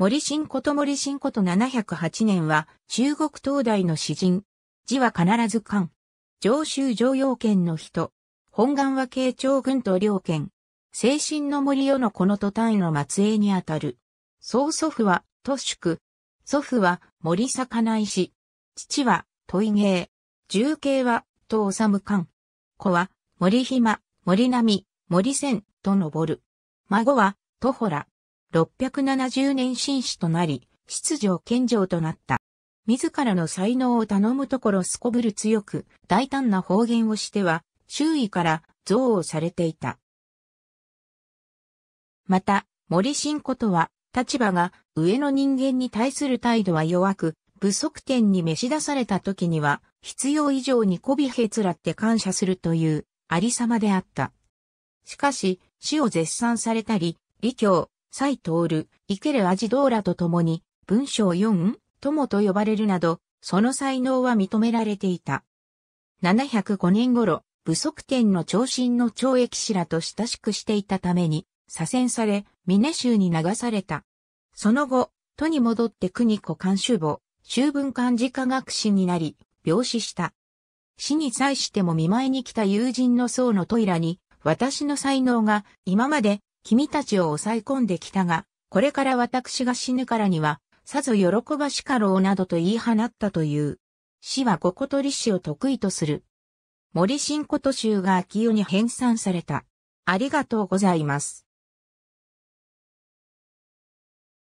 森新子と森新子と708年は、中国東大の詩人。字は必ず漢。上州上陽県の人。本願は慶長軍と両県。精神の森よのこの都単位の末裔にあたる。曽祖父は、都宿。祖父は、森魚石。父は、都井芸。重慶は、都治む漢。子は、森暇、森波、森仙、と登る。孫は、都ほら。670年紳士となり、出場健常となった。自らの才能を頼むところすこぶる強く、大胆な方言をしては、周囲から憎悪されていた。また、森信子とは、立場が上の人間に対する態度は弱く、不足点に召し出された時には、必要以上に媚びへつらって感謝するという、ありさまであった。しかし、死を絶賛されたり、理教、斎藤池レアジドーラと共に、文章4、友と呼ばれるなど、その才能は認められていた。705年頃、武則天の長身の長役士らと親しくしていたために、左遷され、ミネ州に流された。その後、都に戻って国古監修母、修文漢字科学士になり、病死した。死に際しても見舞いに来た友人の僧のトイラに、私の才能が今まで君たちを抑え込んできたが、これから私が死ぬからには、さぞ喜ばしかろうなどと言い放ったという。死はここと利子を得意とする。森新琴衆が秋代に編纂された。ありがとうございます。